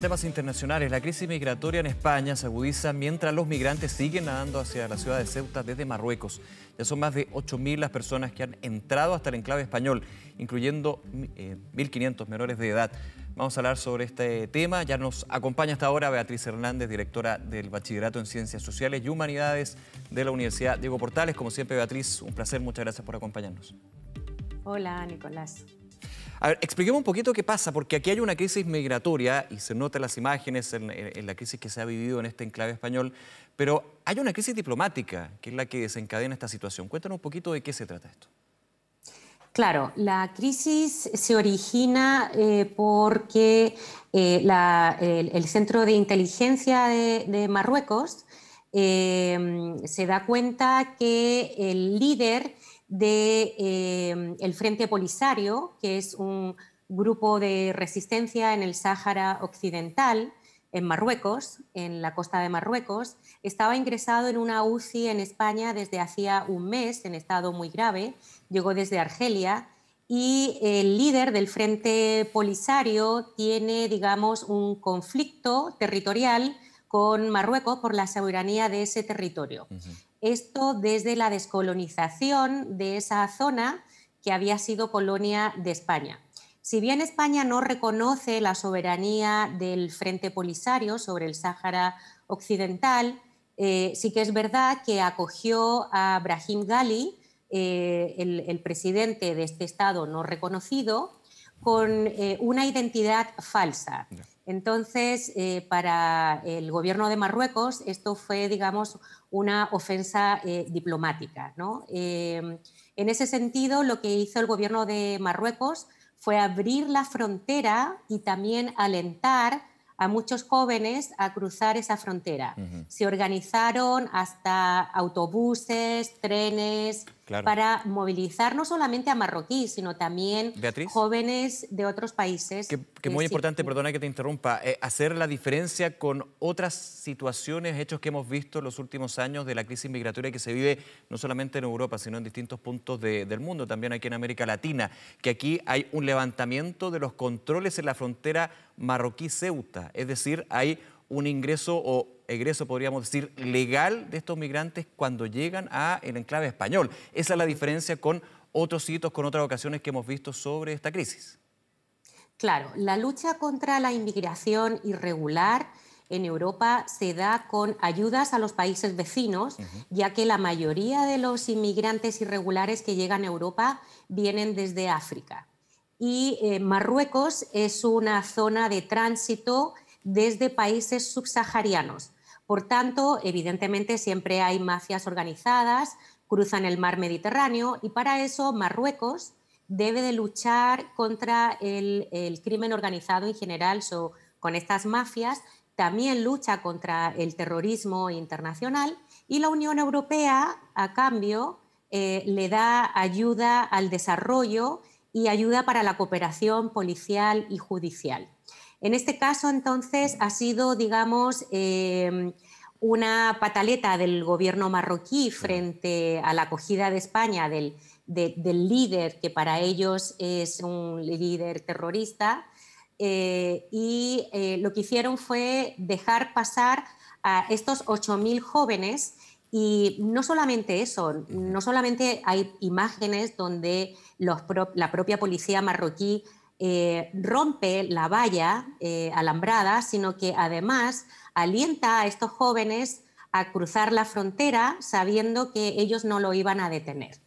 Temas internacionales. La crisis migratoria en España se agudiza mientras los migrantes siguen nadando hacia la ciudad de Ceuta desde Marruecos. Ya son más de 8.000 las personas que han entrado hasta el enclave español, incluyendo 1.500 eh, menores de edad. Vamos a hablar sobre este tema. Ya nos acompaña hasta ahora Beatriz Hernández, directora del Bachillerato en Ciencias Sociales y Humanidades de la Universidad Diego Portales. Como siempre, Beatriz, un placer. Muchas gracias por acompañarnos. Hola, Nicolás. A ver, expliquemos un poquito qué pasa, porque aquí hay una crisis migratoria y se notan las imágenes en, la crisis que se ha vivido en este enclave español, pero hay una crisis diplomática que es la que desencadena esta situación. Cuéntanos un poquito de qué se trata esto. Claro, la crisis se origina eh, porque eh, el, Centro de Inteligencia de, Marruecos eh, se da cuenta que el líder del de, eh, Frente Polisario, que es un grupo de resistencia en el Sáhara Occidental, en Marruecos, en la costa de Marruecos. Estaba ingresado en una UCI en España desde hacía un mes, en estado muy grave. Llegó desde Argelia y el líder del Frente Polisario tiene, digamos, un conflicto territorial con Marruecos por la soberanía de ese territorio. Esto desde la descolonización de esa zona que había sido colonia de España. Si bien España no reconoce la soberanía del Frente Polisario sobre el Sáhara Occidental, eh, sí que es verdad que acogió a Brahim Ghali, eh, el, presidente de este Estado no reconocido, con eh, una identidad falsa. Entonces, eh, para el gobierno de Marruecos, esto fue, digamos, una ofensa eh, diplomática. Eh, en ese sentido, lo que hizo el gobierno de Marruecos fue abrir la frontera y también alentar a muchos jóvenes a cruzar esa frontera. Se organizaron hasta autobuses, trenes, para movilizar no solamente a marroquíes, sino también jóvenes de otros países. Que, que muy importante, perdona que te interrumpa, eh, hacer la diferencia con otras situaciones, hechos que hemos visto en los últimos años de la crisis migratoria que se vive no solamente en Europa, sino en distintos puntos del mundo, también aquí en América Latina, que aquí hay un levantamiento de los controles en la frontera marroquí-ceuta, es decir, hay un ingreso o egreso, podríamos decir, legal de estos migrantes cuando llegan a el enclave español. Esa es la diferencia con otros hitos, con otras ocasiones que hemos visto sobre esta crisis. Claro, la lucha contra la inmigración irregular en Europa se da con ayudas a los países vecinos, ya que la mayoría de los inmigrantes irregulares que llegan a Europa vienen desde África. Y eh, Marruecos es una zona de tránsito desde países subsaharianos, por tanto, evidentemente siempre hay mafias organizadas, cruzan el mar Mediterráneo y para eso Marruecos debe de luchar contra el, crimen organizado en general con estas mafias, también lucha contra el terrorismo internacional y la Unión Europea, a cambio, eh, le da ayuda al desarrollo y ayuda para la cooperación policial y judicial. En este caso, entonces, ha sido, digamos, em, una pataleta del gobierno marroquí frente a la acogida de España del, líder, que para ellos es un líder terrorista, eh, y eh, lo que hicieron fue dejar pasar a estos 8.000 jóvenes y no solamente eso, no solamente hay imágenes donde la propia policía marroquí eh, rompe la valla eh, alambrada, sino que además alienta a estos jóvenes a cruzar la frontera sabiendo que ellos no lo iban a detener.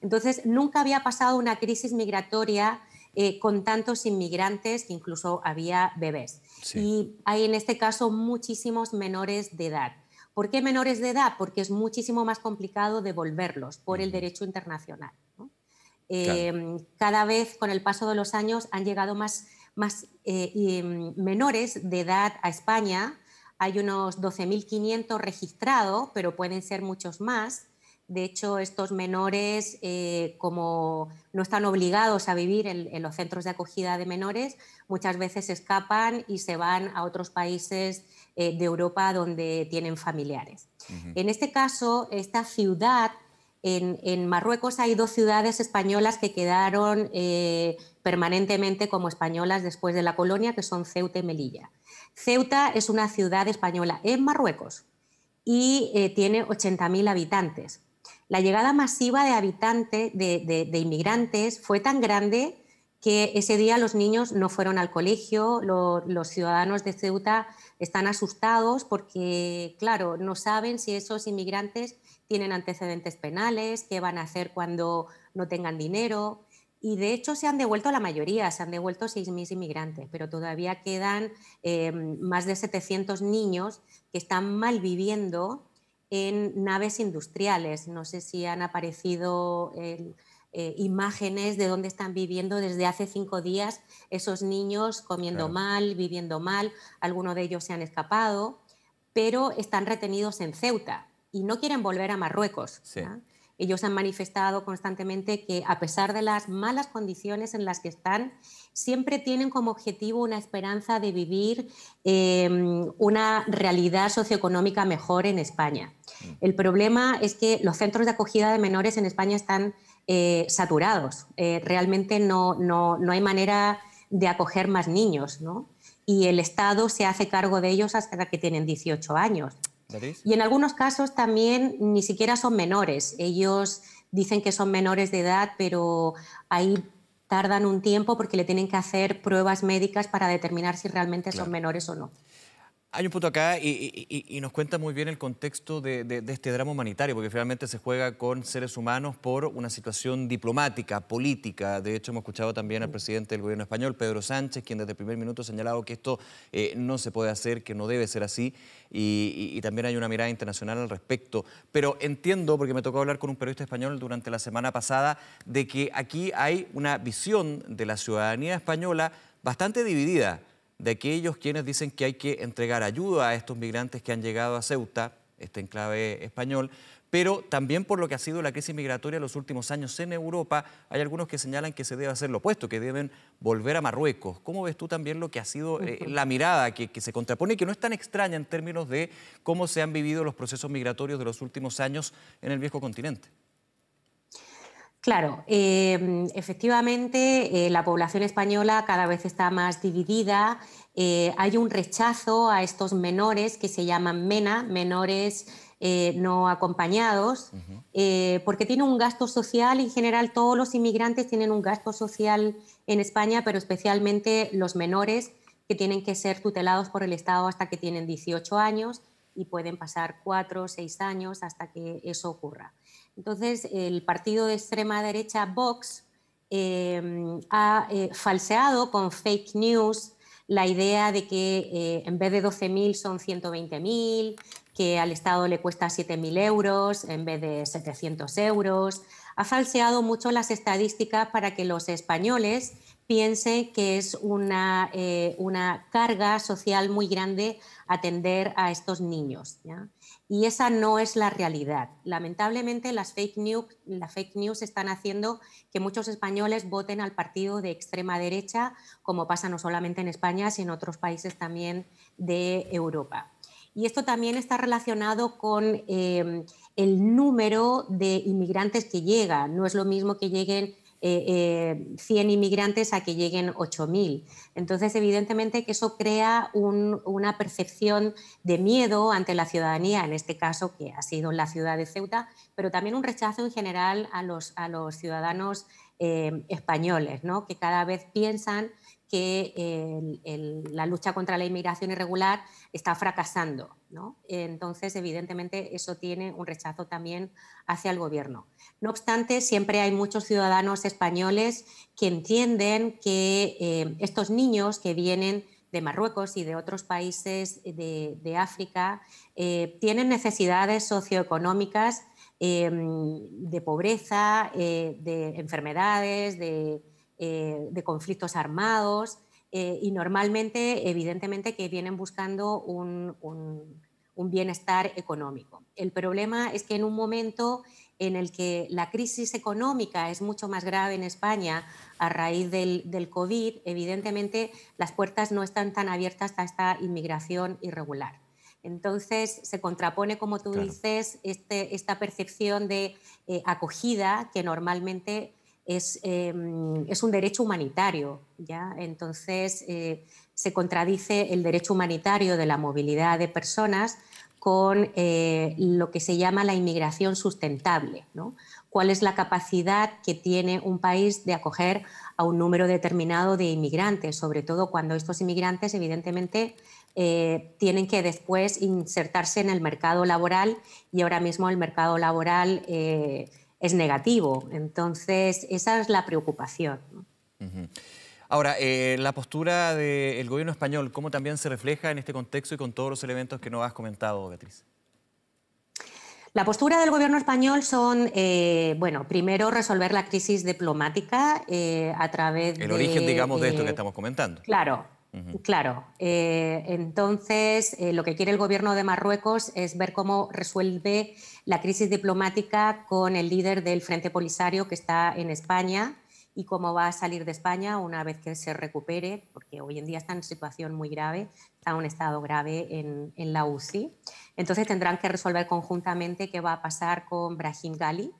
Entonces, nunca había pasado una crisis migratoria eh, con tantos inmigrantes que incluso había bebés. Y hay en este caso muchísimos menores de edad. ¿Por qué menores de edad? Porque es muchísimo más complicado devolverlos por el derecho internacional. ¿no? Em, cada vez con el paso de los años han llegado más, eh, em, menores de edad a España. Hay unos 12.500 registrados, pero pueden ser muchos más. De hecho, estos menores, eh, como no están obligados a vivir en, los centros de acogida de menores, muchas veces escapan y se van a otros países eh, de Europa donde tienen familiares. En este caso, esta ciudad en, Marruecos hay dos ciudades españolas que quedaron eh, permanentemente como españolas después de la colonia, que son Ceuta y Melilla. Ceuta es una ciudad española en Marruecos y eh, tiene 80.000 habitantes. La llegada masiva de habitantes, de, inmigrantes, fue tan grande que ese día los niños no fueron al colegio, los ciudadanos de Ceuta están asustados porque, claro, no saben si esos inmigrantes tienen antecedentes penales, qué van a hacer cuando no tengan dinero. Y de hecho se han devuelto la mayoría, se han devuelto 6.000 inmigrantes, pero todavía quedan em, más de 700 niños que están mal viviendo en naves industriales. No sé si han aparecido eh, imágenes de dónde están viviendo desde hace cinco días esos niños comiendo mal, viviendo mal. Algunos de ellos se han escapado, pero están retenidos en Ceuta y no quieren volver a Marruecos. Ellos han manifestado constantemente que a pesar de las malas condiciones en las que están, siempre tienen como objetivo una esperanza de vivir em, una realidad socioeconómica mejor en España. Mm. El problema es que los centros de acogida de menores en España están eh, saturados. Eh, realmente no, hay manera de acoger más niños, Y el Estado se hace cargo de ellos hasta que tienen 18 años. Y en algunos casos también ni siquiera son menores. Ellos dicen que son menores de edad, pero ahí tardan un tiempo porque le tienen que hacer pruebas médicas para determinar si realmente son menores o no. Hay un punto acá y, nos cuenta muy bien el contexto de, este drama humanitario, porque finalmente se juega con seres humanos por una situación diplomática, política. De hecho, hemos escuchado también al presidente del gobierno español, Pedro Sánchez, quien desde el primer minuto ha señalado que esto eh, no se puede hacer, que no debe ser así, y, y, también hay una mirada internacional al respecto. Pero entiendo, porque me tocó hablar con un periodista español durante la semana pasada, de que aquí hay una visión de la ciudadanía española bastante dividida de aquellos quienes dicen que hay que entregar ayuda a estos migrantes que han llegado a Ceuta, este enclave español, pero también por lo que ha sido la crisis migratoria en los últimos años en Europa, hay algunos que señalan que se debe hacer lo opuesto, que deben volver a Marruecos. ¿Cómo ves tú también lo que ha sido eh, la mirada que, que, se contrapone y que no es tan extraña en términos de cómo se han vivido los procesos migratorios de los últimos años en el viejo continente? Claro, em, efectivamente eh, la población española cada vez está más dividida. Eh, hay un rechazo a estos menores que se llaman MENA, menores eh, no acompañados, porque tiene un gasto social. En general, todos los inmigrantes tienen un gasto social en España, pero especialmente los menores que tienen que ser tutelados por el Estado hasta que tienen 18 años y pueden pasar 4 o 6 años hasta que eso ocurra. Entonces, el partido de extrema derecha Vox em, ha eh, falseado con fake news la idea de que eh, en vez de 12.000 son 120.000, que al Estado le cuesta 7.000 euros en vez de 700 euros. Ha falseado mucho las estadísticas para que los españoles piensen que es una, eh, una carga social muy grande atender a estos niños. ¿ya? y esa no es la realidad. Lamentablemente las fake news, están haciendo que muchos españoles voten al partido de extrema derecha, como pasa no solamente en España, sino en otros países también de Europa. Y esto también está relacionado con eh, el número de inmigrantes que llegan. No es lo mismo que lleguen 100 eh, eh, inmigrantes a que lleguen 8.000. Entonces, evidentemente que eso crea una percepción de miedo ante la ciudadanía, en este caso que ha sido la ciudad de Ceuta, pero también un rechazo en general a los, a los ciudadanos eh, españoles, que cada vez piensan que la lucha contra la inmigración irregular está fracasando. ¿no? Entonces, evidentemente, eso tiene un rechazo también hacia el gobierno. No obstante, siempre hay muchos ciudadanos españoles que entienden que eh, estos niños que vienen de Marruecos y de otros países de, África eh, tienen necesidades socioeconómicas eh, de pobreza, de enfermedades, de eh, de conflictos armados eh, y normalmente, evidentemente, que vienen buscando un, bienestar económico. El problema es que en un momento en el que la crisis económica es mucho más grave en España a raíz del, del, COVID, evidentemente las puertas no están tan abiertas a esta inmigración irregular. Entonces se contrapone, como tú dices, este, esta percepción de eh, acogida que normalmente es, em, es un derecho humanitario, ¿ya? Entonces, eh, se contradice el derecho humanitario de la movilidad de personas con eh, lo que se llama la inmigración sustentable, ¿no? ¿Cuál es la capacidad que tiene un país de acoger a un número determinado de inmigrantes, sobre todo cuando estos inmigrantes, evidentemente, eh, tienen que después insertarse en el mercado laboral y ahora mismo el mercado laboral es negativo. Entonces, esa es la preocupación. Ahora, eh, la postura del gobierno español, ¿cómo también se refleja en este contexto y con todos los elementos que nos has comentado, Beatriz? La postura del gobierno español son, eh, bueno, primero resolver la crisis diplomática eh, a través del de... El origen, digamos, de esto que estamos comentando. Claro, Claro, eh, entonces eh, lo que quiere el gobierno de Marruecos es ver cómo resuelve la crisis diplomática con el líder del Frente Polisario que está en España y cómo va a salir de España una vez que se recupere, porque hoy en día está en situación muy grave, está en un estado grave en, en la UCI. Entonces tendrán que resolver conjuntamente qué va a pasar con Brahim Gali,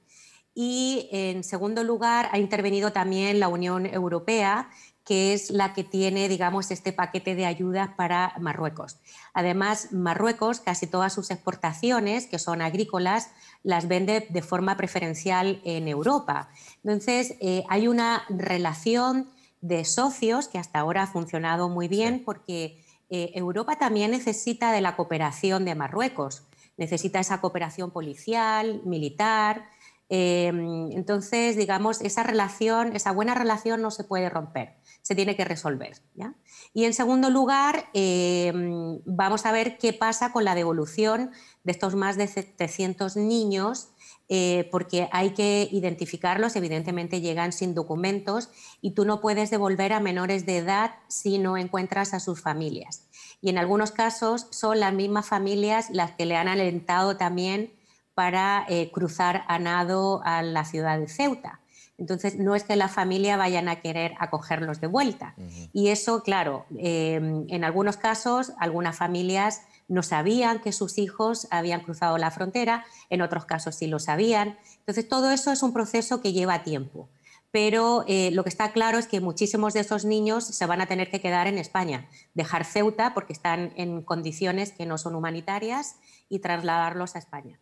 y en segundo lugar, ha intervenido también la Unión Europea, que es la que tiene, digamos, este paquete de ayudas para Marruecos. Además, Marruecos, casi todas sus exportaciones, que son agrícolas, las vende de forma preferencial en Europa. Entonces, eh, hay una relación de socios que hasta ahora ha funcionado muy bien porque eh, Europa también necesita de la cooperación de Marruecos. Necesita esa cooperación policial, militar, Em, entonces, digamos, esa relación, esa buena relación no se puede romper, se tiene que resolver. Y en segundo lugar, em, vamos a ver qué pasa con la devolución de estos más de 700 niños eh, porque hay que identificarlos, evidentemente llegan sin documentos y tú no puedes devolver a menores de edad si no encuentras a sus familias. Y en algunos casos son las mismas familias las que le han alentado también para eh, cruzar a nado a la ciudad de Ceuta. Entonces, no es que la familia vayan a querer acogerlos de vuelta. Y eso, claro, em, en algunos casos, algunas familias no sabían que sus hijos habían cruzado la frontera, en otros casos sí lo sabían. Entonces, todo eso es un proceso que lleva tiempo. Pero eh, lo que está claro es que muchísimos de esos niños se van a tener que quedar en España, dejar Ceuta porque están en condiciones que no son humanitarias y trasladarlos a España.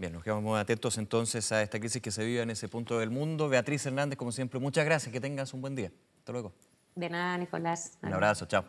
Bien, nos quedamos muy atentos entonces a esta crisis que se vive en ese punto del mundo. Beatriz Hernández, como siempre, muchas gracias. Que tengas un buen día. Hasta luego. De nada, Nicolás. Un abrazo. Chao.